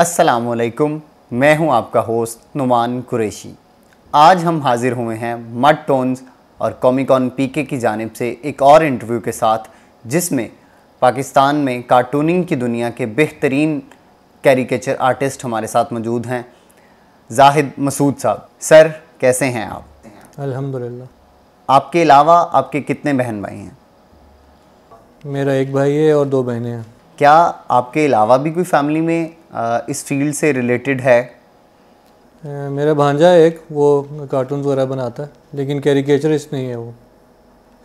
असलकुम मैं हूं आपका होस्ट नुमान कुरैशी आज हम हाजिर हुए हैं मड टोन्स और कॉमिकॉन पीके की जानब से एक और इंटरव्यू के साथ जिसमें पाकिस्तान में कार्टूनिंग की दुनिया के बेहतरीन कैरिकेचर आर्टिस्ट हमारे साथ मौजूद हैं जाहिद मसूद साहब सर कैसे हैं आप अल्हम्दुलिल्लाह आपके अलावा आपके कितने बहन भाई हैं मेरा एक भाई है और दो बहनें हैं क्या आपके अलावा भी कोई फैमिली में इस फील्ड से रिलेटेड है मेरा भांजा एक वो कार्टून वगैरह बनाता है लेकिन कैरिकेचरिस्ट नहीं है वो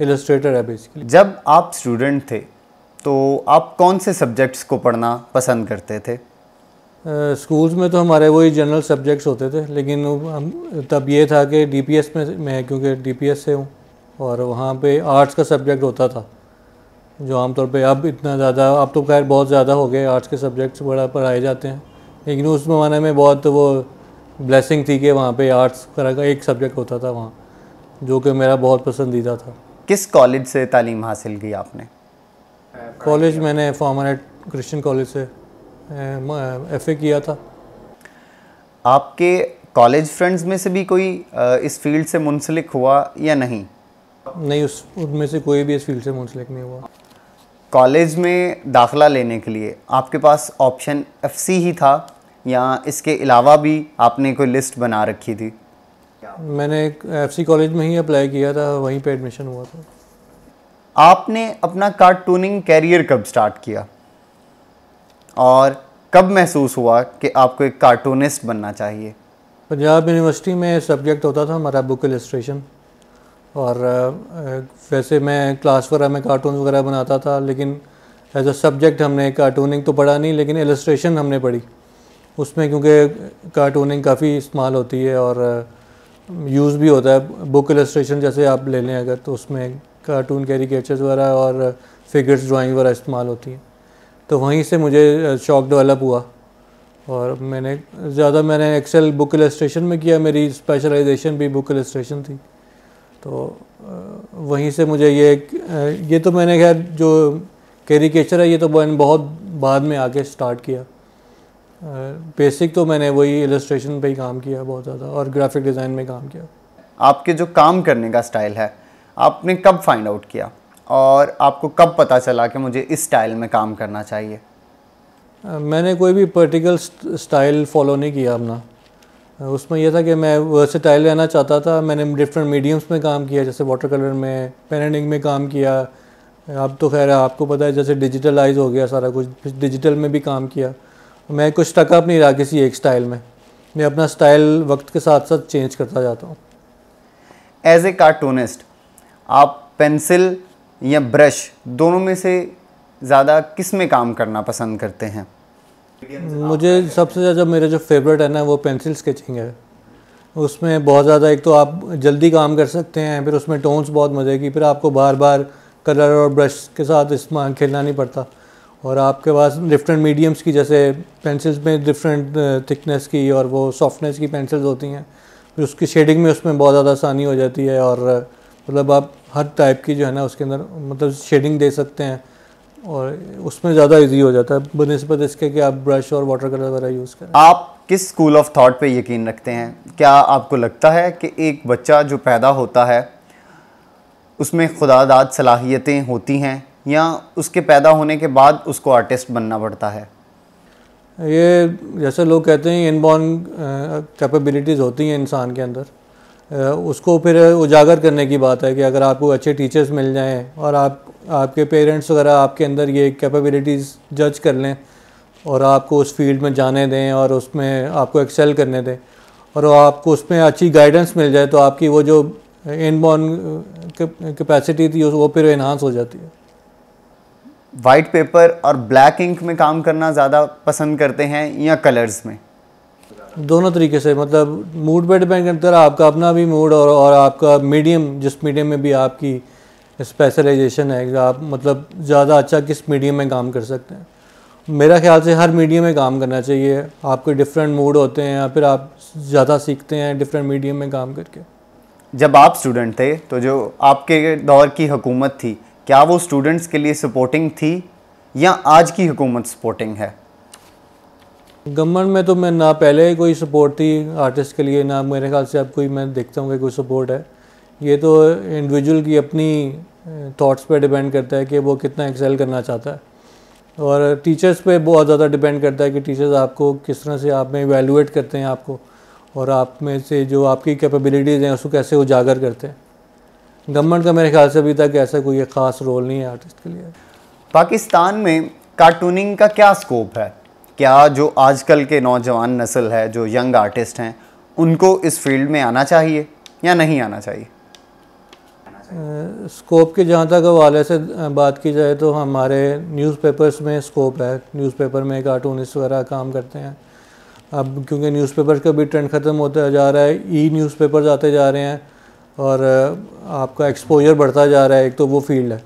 इलस्ट्रेटर है बेसिकली जब आप स्टूडेंट थे तो आप कौन से सब्जेक्ट्स को पढ़ना पसंद करते थे स्कूल्स uh, में तो हमारे वही जनरल सब्जेक्ट्स होते थे लेकिन हम तब ये था कि डीपीएस में मैं क्योंकि डीपीएस से हूँ और वहाँ पे आर्ट्स का सब्जेक्ट होता था जो आमतौर पे अब इतना ज़्यादा अब तो खैर बहुत ज़्यादा हो गए आर्ट्स के सब्जेक्ट्स बड़ा पढ़ाए जाते हैं लेकिन उस ज़माने में बहुत वो ब्लेसिंग थी कि वहाँ पे आर्ट्स तरह का एक सब्जेक्ट होता था वहाँ जो कि मेरा बहुत पसंदीदा था किस कॉलेज से तालीम हासिल की आपने कॉलेज मैंने फॉर्मर क्रिश्चन कॉलेज से एफ किया था आपके कॉलेज फ्रेंड्स में से भी कोई इस फील्ड से मुंसलिक हुआ या नहीं नहीं उस उनमें से कोई भी इस फील्ड से मुंसलिक नहीं हुआ कॉलेज में दाखला लेने के लिए आपके पास ऑप्शन सी ही था या इसके अलावा भी आपने कोई लिस्ट बना रखी थी मैंने सी कॉलेज में ही अप्लाई किया था वहीं पे एडमिशन हुआ था आपने अपना कार्टूनिंग कैरियर कब स्टार्ट किया और कब महसूस हुआ कि आपको एक कार्टूनिस्ट बनना चाहिए पंजाब यूनिवर्सिटी में सब्जेक्ट होता था हमारा बुक इलस्ट्रेशन और वैसे मैं क्लास वगैरह में कार्टून वगैरह बनाता था लेकिन एज अ सब्जेक्ट हमने कार्टूनिंग तो पढ़ा नहीं लेकिन एलस्ट्रेशन हमने पढ़ी उसमें क्योंकि कार्टूनिंग काफ़ी इस्तेमाल होती है और यूज़ भी होता है बुक एलस्ट्रेशन जैसे आप ले लें अगर तो उसमें कार्टून कैरिकेचर्स वगैरह और फिगर्स ड्राइंग वगैरह इस्तेमाल होती हैं तो वहीं से मुझे शौक डेवलप हुआ और मैंने ज़्यादा मैंने एक्सेल बुक एलस्ट्रेशन में किया मेरी स्पेशलाइजेशन भी बुक एलस्ट्रेशन थी तो वहीं से मुझे ये ये तो मैंने खैर जो कैरिकेचर है ये तो मैंने बहुत बाद में आके स्टार्ट किया बेसिक तो मैंने वही इलस्ट्रेशन पे ही काम किया बहुत ज़्यादा और ग्राफिक डिज़ाइन में काम किया आपके जो काम करने का स्टाइल है आपने कब फाइंड आउट किया और आपको कब पता चला कि मुझे इस स्टाइल में काम करना चाहिए मैंने कोई भी पर्टिकुलर स्टाइल फॉलो नहीं किया अपना उसमें यह था कि मैं वर्सेटाइल रहना चाहता था मैंने डिफरेंट मीडियम्स में काम किया जैसे वाटर कलर में पेनिंग में काम किया अब तो खैर आपको पता है जैसे डिजिटलाइज हो गया सारा कुछ डिजिटल में भी काम किया मैं कुछ टकअप नहीं रहा किसी एक स्टाइल में मैं अपना स्टाइल वक्त के साथ साथ चेंज करता जाता हूँ एज ए कार्टूनिस्ट आप पेंसिल या ब्रश दोनों में से ज़्यादा किस में काम करना पसंद करते हैं मुझे सबसे ज़्यादा मेरा जो फेवरेट है ना वो पेंसिल स्केचिंग है उसमें बहुत ज़्यादा एक तो आप जल्दी काम कर सकते हैं फिर उसमें टोन्स बहुत मज़े की फिर आपको बार बार कलर और ब्रश के साथ इस्तेमाल खेलना नहीं पड़ता और आपके पास डिफरेंट मीडियम्स की जैसे पेंसिल्स में डिफरेंट थिकनेस की और वो सॉफ्टनेस की पेंसिल्स होती हैं फिर उसकी शेडिंग में उसमें बहुत ज़्यादा आसानी हो जाती है और मतलब आप हर टाइप की जो है ना उसके अंदर मतलब शेडिंग दे सकते हैं और उसमें ज़्यादा इजी हो जाता है बनस्बत इसके कि आप ब्रश और वाटर कलर वगैरह यूज़ करें आप किस स्कूल ऑफ थॉट पे यकीन रखते हैं क्या आपको लगता है कि एक बच्चा जो पैदा होता है उसमें खुदादाद सलाहियतें होती हैं या उसके पैदा होने के बाद उसको आर्टिस्ट बनना पड़ता है ये जैसे लोग कहते हैं इनबॉर्न कैपेबिलिटीज़ होती हैं इंसान के अंदर उसको फिर उजागर करने की बात है कि अगर आपको अच्छे टीचर्स मिल जाएं और आप आपके पेरेंट्स वगैरह आपके अंदर ये कैपेबिलिटीज़ जज कर लें और आपको उस फील्ड में जाने दें और उसमें आपको एक्सेल करने दें और आपको उसमें अच्छी गाइडेंस मिल जाए तो आपकी वो जो इनबॉर्न कैपेसिटी uh, थी वो फिर इन्हांस हो जाती है वाइट पेपर और ब्लैक इंक में काम करना ज़्यादा पसंद करते हैं या कलर्स में दोनों तरीके से मतलब मूड पर डिपेंड करता है आपका अपना भी मूड और, और आपका मीडियम जिस मीडियम में भी आपकी स्पेशलाइजेशन है आप मतलब ज़्यादा अच्छा किस मीडियम में काम कर सकते हैं मेरा ख्याल से हर मीडियम में काम करना चाहिए आपके डिफरेंट मूड होते हैं या फिर आप ज़्यादा सीखते हैं डिफरेंट मीडियम में काम करके जब आप स्टूडेंट थे तो जो आपके दौर की हुकूमत थी क्या वो स्टूडेंट्स के लिए सपोर्टिंग थी या आज की हुकूमत सपोर्टिंग है गवर्नमेंट में तो मैं ना पहले कोई सपोर्ट थी आर्टिस्ट के लिए ना मेरे ख्याल से अब कोई मैं देखता हूँ कि कोई सपोर्ट है ये तो इंडिविजुअल की अपनी थॉट्स पे डिपेंड करता है कि वो कितना एक्सेल करना चाहता है और टीचर्स पे बहुत ज़्यादा डिपेंड करता है कि टीचर्स आपको किस तरह से आप में इवेलुएट करते हैं आपको और आप में से जो आपकी कैपेबिलिटीज़ हैं उसको कैसे उजागर करते हैं गवर्नमेंट का मेरे ख्याल से अभी तक ऐसा कोई ख़ास रोल नहीं है आर्टिस्ट के लिए पाकिस्तान में कार्टूनिंग का क्या स्कोप है क्या जो आजकल के नौजवान नस्ल है जो यंग आर्टिस्ट हैं उनको इस फील्ड में आना चाहिए या नहीं आना चाहिए स्कोप के जहाँ तक हवाले से बात की जाए तो हमारे न्यूज़पेपर्स में स्कोप है न्यूज़पेपर में कार्टूनिस्ट वगैरह काम करते हैं अब क्योंकि न्यूज़पेपर्स का भी ट्रेंड ख़त्म होता जा रहा है ई न्यूज़पेपर आते जा रहे हैं और आपका एक्सपोजर बढ़ता जा रहा है एक तो वो फील्ड है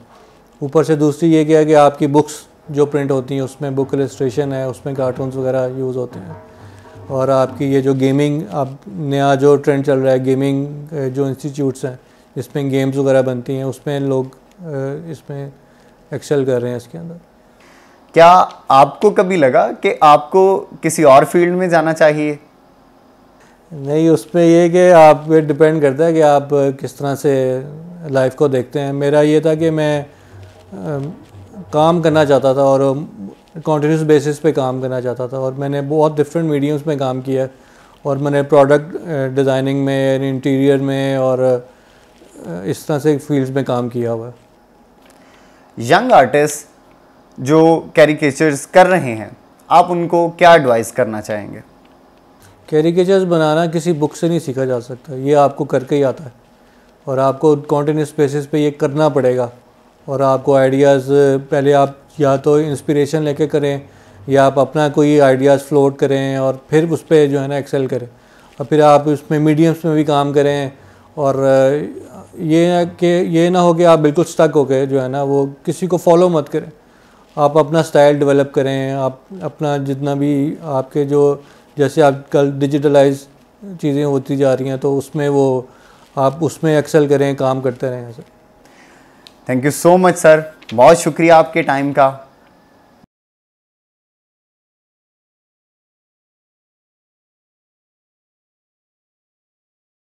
ऊपर से दूसरी ये क्या कि आपकी बुक्स जो प्रिंट होती हैं उसमें बुक रजिस्ट्रेशन है उसमें कार्टून्स वगैरह यूज़ होते हैं और आपकी ये जो गेमिंग अब नया जो ट्रेंड चल रहा है गेमिंग जो इंस्टीट्यूट्स हैं इसमें गेम्स वगैरह बनती हैं उसमें लोग इसमें एक्सेल कर रहे हैं इसके अंदर क्या आपको कभी लगा कि आपको किसी और फील्ड में जाना चाहिए नहीं उसमें यह कि आप डिपेंड करता है कि आप किस तरह से लाइफ को देखते हैं मेरा ये था कि मैं काम करना चाहता था और कॉन्टीन्यूस बेसिस पे काम करना चाहता था और मैंने बहुत डिफरेंट मीडियम्स में काम किया और मैंने प्रोडक्ट डिज़ाइनिंग में इंटीरियर में और इस तरह से फील्ड्स में काम किया हुआ है यंग आर्टिस्ट जो कैरिकेचर्स कर रहे हैं आप उनको क्या एडवाइस करना चाहेंगे कैरिकेचर्स बनाना किसी बुक से नहीं सीखा जा सकता ये आपको करके ही आता है और आपको कॉन्टीन्यूस बेसिस पे ये करना पड़ेगा और आपको आइडियाज़ पहले आप या तो इंस्पिरेशन लेके करें या आप अपना कोई आइडियाज़ फ्लोट करें और फिर उस पर जो है ना एक्सेल करें और फिर आप उसमें मीडियम्स में भी काम करें और ये कि ये ना हो कि आप बिल्कुल स्टक हो गए जो है ना वो किसी को फॉलो मत करें आप अपना स्टाइल डेवलप करें आप अपना जितना भी आपके जो जैसे आजकल डिजिटलाइज चीज़ें होती जा रही हैं तो उसमें वो आप उसमें एक्सेल करें काम करते रहें sir thank you so much sir बहुत शुक्रिया आपके टाइम का